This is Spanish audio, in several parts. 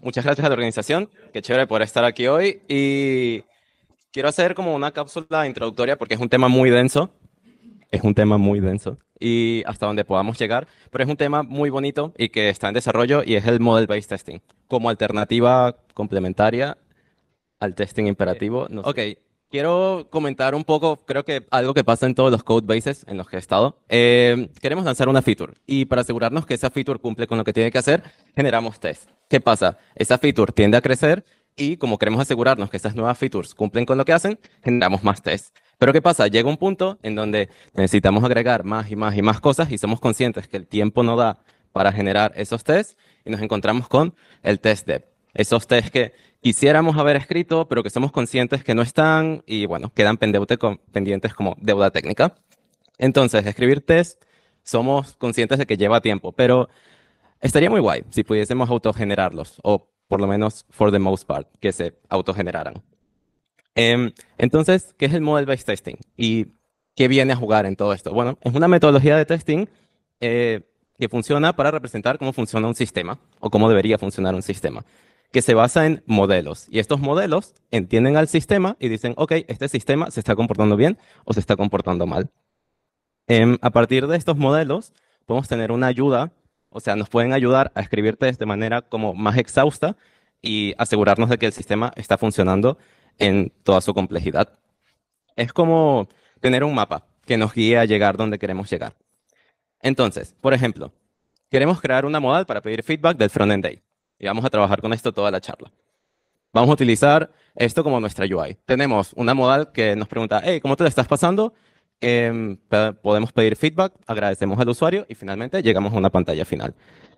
Muchas gracias a la organización, qué chévere por estar aquí hoy y quiero hacer como una cápsula introductoria porque es un tema muy denso, es un tema muy denso y hasta donde podamos llegar, pero es un tema muy bonito y que está en desarrollo y es el Model Based Testing como alternativa complementaria al testing imperativo. ok, quiero comentar un poco, creo que algo que pasa en todos los code bases en los que he estado. Eh, queremos lanzar una feature y para asegurarnos que esa feature cumple con lo que tiene que hacer, generamos test. ¿Qué pasa? Esa feature tiende a crecer y como queremos asegurarnos que estas nuevas features cumplen con lo que hacen, generamos más tests. Pero ¿qué pasa? Llega un punto en donde necesitamos agregar más y más y más cosas y somos conscientes que el tiempo no da para generar esos tests y nos encontramos con el test dev. Esos tests que quisiéramos haber escrito, pero que somos conscientes que no están y bueno, quedan pendientes como deuda técnica. Entonces, escribir tests, somos conscientes de que lleva tiempo, pero Estaría muy guay si pudiésemos autogenerarlos, o por lo menos, for the most part, que se autogeneraran. Em, entonces, ¿qué es el model-based testing? ¿Y qué viene a jugar en todo esto? Bueno, es una metodología de testing eh, que funciona para representar cómo funciona un sistema, o cómo debería funcionar un sistema, que se basa en modelos. Y estos modelos entienden al sistema y dicen, ok, este sistema se está comportando bien o se está comportando mal. Em, a partir de estos modelos, podemos tener una ayuda o sea, nos pueden ayudar a escribirte de manera como más exhausta y asegurarnos de que el sistema está funcionando en toda su complejidad. Es como tener un mapa que nos guíe a llegar donde queremos llegar. Entonces, por ejemplo, queremos crear una modal para pedir feedback del frontend day. Y vamos a trabajar con esto toda la charla. Vamos a utilizar esto como nuestra UI. Tenemos una modal que nos pregunta, ¿cómo te la estás pasando? Em, podemos pedir feedback, agradecemos al usuario y finalmente llegamos a una pantalla final.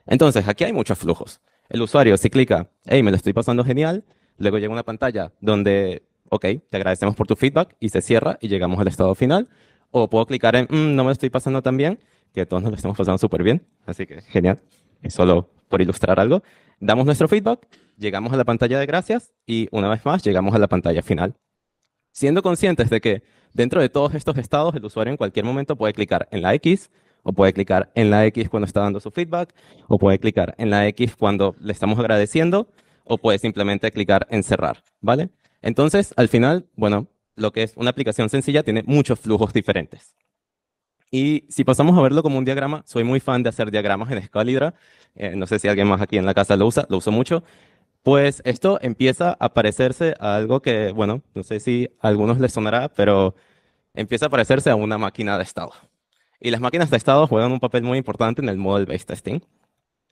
Entonces, aquí hay muchos flujos. El usuario, si clica, hey, me lo estoy pasando genial, luego llega una pantalla donde, ok, te agradecemos por tu feedback y se cierra y llegamos al estado final. O puedo clicar en, mm, no me lo estoy pasando tan bien, que todos nos lo estamos pasando súper bien, así que genial. y solo por ilustrar algo. Damos nuestro feedback, llegamos a la pantalla de gracias y una vez más llegamos a la pantalla final. Siendo conscientes de que Dentro de todos estos estados, el usuario en cualquier momento puede clicar en la X, o puede clicar en la X cuando está dando su feedback, o puede clicar en la X cuando le estamos agradeciendo, o puede simplemente clicar en cerrar, ¿vale? Entonces, al final, bueno, lo que es una aplicación sencilla tiene muchos flujos diferentes. Y si pasamos a verlo como un diagrama, soy muy fan de hacer diagramas en Scalidra. Eh, no sé si alguien más aquí en la casa lo usa, lo uso mucho. Pues esto empieza a parecerse a algo que, bueno, no sé si a algunos les sonará, pero empieza a parecerse a una máquina de estado. Y las máquinas de estado juegan un papel muy importante en el model based testing.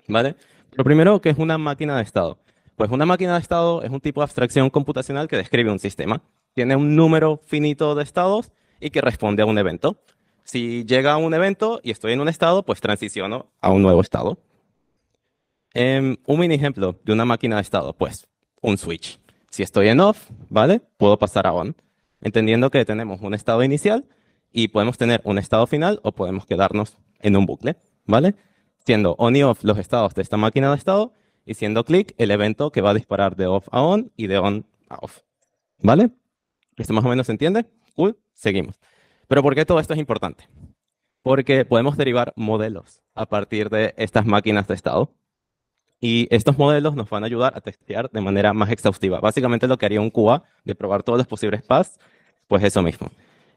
¿Vale? Lo primero, ¿qué es una máquina de estado? Pues una máquina de estado es un tipo de abstracción computacional que describe un sistema. Tiene un número finito de estados y que responde a un evento. Si llega a un evento y estoy en un estado, pues transiciono a un nuevo estado. Em, un mini ejemplo de una máquina de estado, pues, un switch. Si estoy en off, ¿vale? Puedo pasar a on, entendiendo que tenemos un estado inicial y podemos tener un estado final o podemos quedarnos en un bucle, ¿vale? Siendo on y off los estados de esta máquina de estado y siendo click el evento que va a disparar de off a on y de on a off, ¿vale? ¿Esto más o menos se entiende? Cool, seguimos. Pero ¿por qué todo esto es importante? Porque podemos derivar modelos a partir de estas máquinas de estado y estos modelos nos van a ayudar a testear de manera más exhaustiva. Básicamente lo que haría un QA de probar todos los posibles paths, pues eso mismo.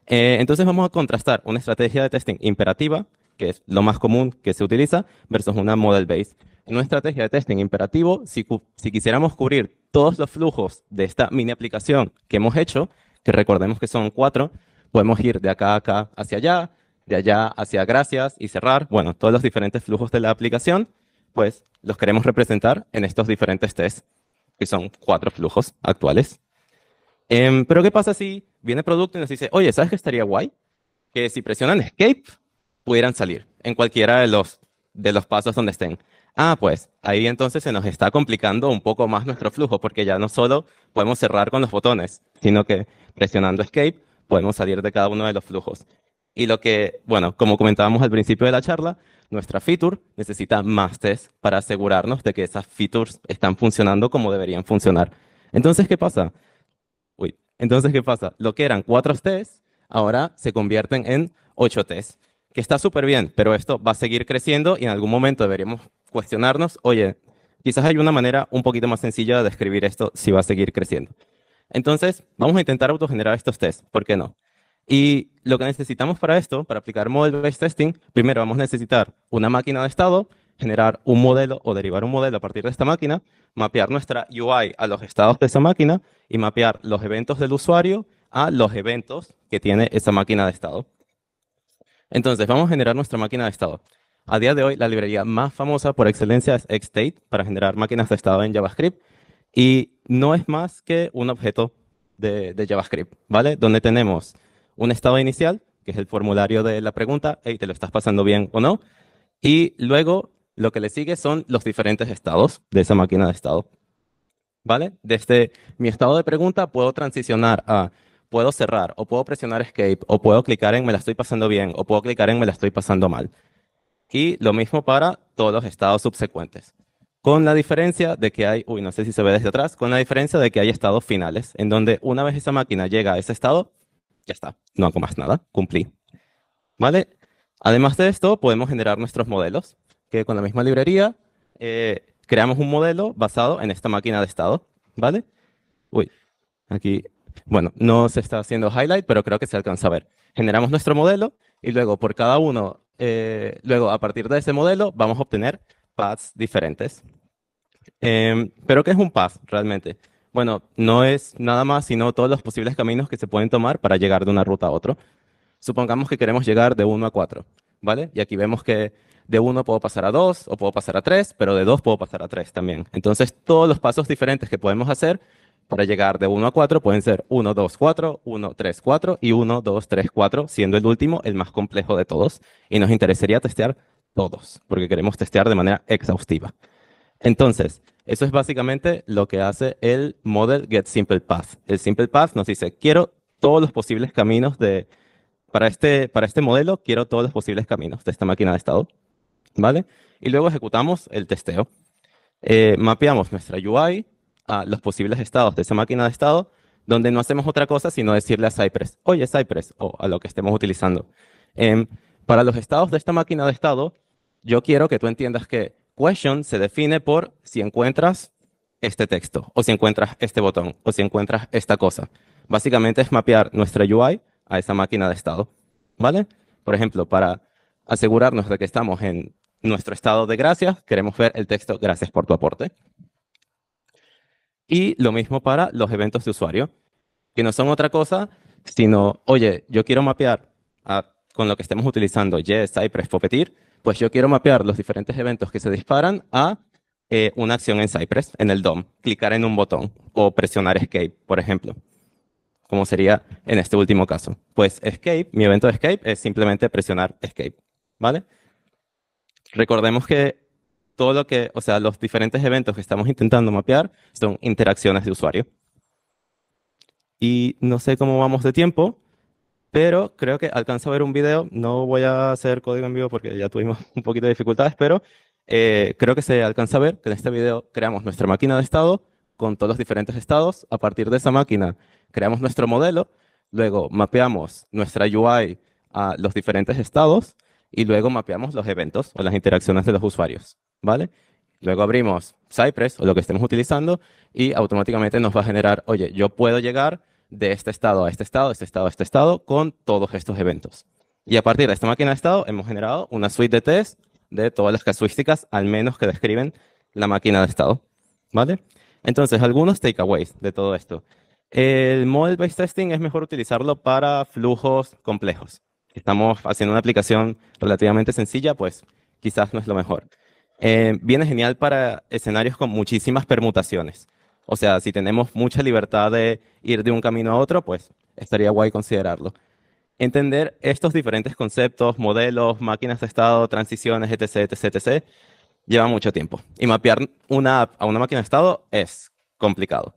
Eh, entonces vamos a contrastar una estrategia de testing imperativa, que es lo más común que se utiliza, versus una model based. En una estrategia de testing imperativo, si, si quisiéramos cubrir todos los flujos de esta mini aplicación que hemos hecho, que recordemos que son cuatro, podemos ir de acá a acá hacia allá, de allá hacia gracias y cerrar, bueno, todos los diferentes flujos de la aplicación pues los queremos representar en estos diferentes tests, que son cuatro flujos actuales. Em, pero ¿qué pasa si viene producto y nos dice, oye, ¿sabes qué estaría guay? Que si presionan escape, pudieran salir en cualquiera de los, de los pasos donde estén. Ah, pues ahí entonces se nos está complicando un poco más nuestro flujo, porque ya no solo podemos cerrar con los botones, sino que presionando escape podemos salir de cada uno de los flujos. Y lo que, bueno, como comentábamos al principio de la charla, nuestra feature necesita más tests para asegurarnos de que esas features están funcionando como deberían funcionar. Entonces, ¿qué pasa? Uy, entonces, ¿qué pasa? Lo que eran cuatro tests, ahora se convierten en ocho tests, que está súper bien, pero esto va a seguir creciendo y en algún momento deberíamos cuestionarnos, oye, quizás hay una manera un poquito más sencilla de describir esto si va a seguir creciendo. Entonces, vamos a intentar autogenerar estos tests, ¿por qué no? Y lo que necesitamos para esto, para aplicar model-based testing, primero vamos a necesitar una máquina de estado, generar un modelo o derivar un modelo a partir de esta máquina, mapear nuestra UI a los estados de esa máquina y mapear los eventos del usuario a los eventos que tiene esa máquina de estado. Entonces, vamos a generar nuestra máquina de estado. A día de hoy, la librería más famosa por excelencia es Xstate para generar máquinas de estado en JavaScript y no es más que un objeto de, de JavaScript, ¿vale? Donde tenemos un estado inicial, que es el formulario de la pregunta, y ¿te lo estás pasando bien o no? Y luego lo que le sigue son los diferentes estados de esa máquina de estado. ¿Vale? Desde mi estado de pregunta puedo transicionar a puedo cerrar, o puedo presionar escape, o puedo clicar en me la estoy pasando bien, o puedo clicar en me la estoy pasando mal. Y lo mismo para todos los estados subsecuentes. Con la diferencia de que hay, uy, no sé si se ve desde atrás, con la diferencia de que hay estados finales, en donde una vez esa máquina llega a ese estado, ya está, no hago más nada, cumplí. ¿Vale? Además de esto, podemos generar nuestros modelos, que con la misma librería eh, creamos un modelo basado en esta máquina de estado, ¿vale? Uy, aquí, bueno, no se está haciendo highlight, pero creo que se alcanza a ver. Generamos nuestro modelo y luego por cada uno, eh, luego a partir de ese modelo vamos a obtener paths diferentes. Em, pero ¿qué es un path realmente? Bueno, no es nada más, sino todos los posibles caminos que se pueden tomar para llegar de una ruta a otra. Supongamos que queremos llegar de 1 a 4, ¿vale? Y aquí vemos que de 1 puedo pasar a 2 o puedo pasar a 3, pero de 2 puedo pasar a 3 también. Entonces, todos los pasos diferentes que podemos hacer para llegar de 1 a 4 pueden ser 1, 2, 4, 1, 3, 4 y 1, 2, 3, 4, siendo el último el más complejo de todos. Y nos interesaría testear todos, porque queremos testear de manera exhaustiva. Entonces, eso es básicamente lo que hace el model get simple path. El simple path nos dice, quiero todos los posibles caminos de, para este, para este modelo, quiero todos los posibles caminos de esta máquina de estado, ¿vale? Y luego ejecutamos el testeo. Eh, mapeamos nuestra UI a los posibles estados de esa máquina de estado, donde no hacemos otra cosa sino decirle a Cypress, oye Cypress, o a lo que estemos utilizando. Em, para los estados de esta máquina de estado, yo quiero que tú entiendas que question se define por si encuentras este texto, o si encuentras este botón, o si encuentras esta cosa. Básicamente es mapear nuestra UI a esa máquina de estado, ¿vale? Por ejemplo, para asegurarnos de que estamos en nuestro estado de gracias, queremos ver el texto gracias por tu aporte. Y lo mismo para los eventos de usuario, que no son otra cosa, sino, oye, yo quiero mapear con lo que estemos utilizando, Yes, Cypress, Puppeteer, pues yo quiero mapear los diferentes eventos que se disparan a eh, una acción en Cypress, en el DOM, clicar en un botón o presionar Escape, por ejemplo, como sería en este último caso. Pues Escape, mi evento de Escape es simplemente presionar Escape, ¿vale? Recordemos que todo lo que, o sea, los diferentes eventos que estamos intentando mapear son interacciones de usuario. Y no sé cómo vamos de tiempo, pero creo que alcanza a ver un video. No voy a hacer código en vivo porque ya tuvimos un poquito de dificultades, pero eh, creo que se alcanza a ver que en este video creamos nuestra máquina de estado con todos los diferentes estados. A partir de esa máquina creamos nuestro modelo, luego mapeamos nuestra UI a los diferentes estados y luego mapeamos los eventos o las interacciones de los usuarios, ¿vale? Luego abrimos Cypress o lo que estemos utilizando y automáticamente nos va a generar, oye, yo puedo llegar de este estado a este estado, este estado a este estado, con todos estos eventos. Y a partir de esta máquina de estado hemos generado una suite de test de todas las casuísticas, al menos que describen la máquina de estado. ¿Vale? Entonces, algunos takeaways de todo esto. El model-based testing es mejor utilizarlo para flujos complejos. Estamos haciendo una aplicación relativamente sencilla, pues quizás no es lo mejor. Eh, viene genial para escenarios con muchísimas permutaciones. O sea, si tenemos mucha libertad de ir de un camino a otro, pues estaría guay considerarlo. Entender estos diferentes conceptos, modelos, máquinas de estado, transiciones, etc., etc., etc., lleva mucho tiempo. Y mapear una app a una máquina de estado es complicado.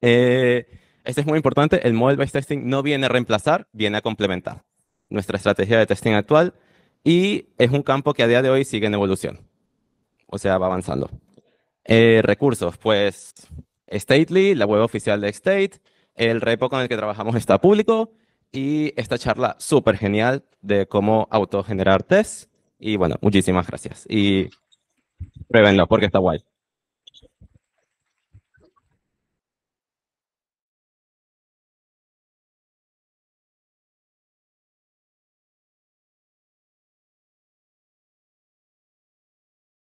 Eh, este es muy importante. El model-based testing no viene a reemplazar, viene a complementar nuestra estrategia de testing actual y es un campo que a día de hoy sigue en evolución. O sea, va avanzando. Eh, recursos, pues Stately, la web oficial de State, el repo con el que trabajamos está público y esta charla súper genial de cómo autogenerar tests. Y bueno, muchísimas gracias. Y pruébenlo porque está guay.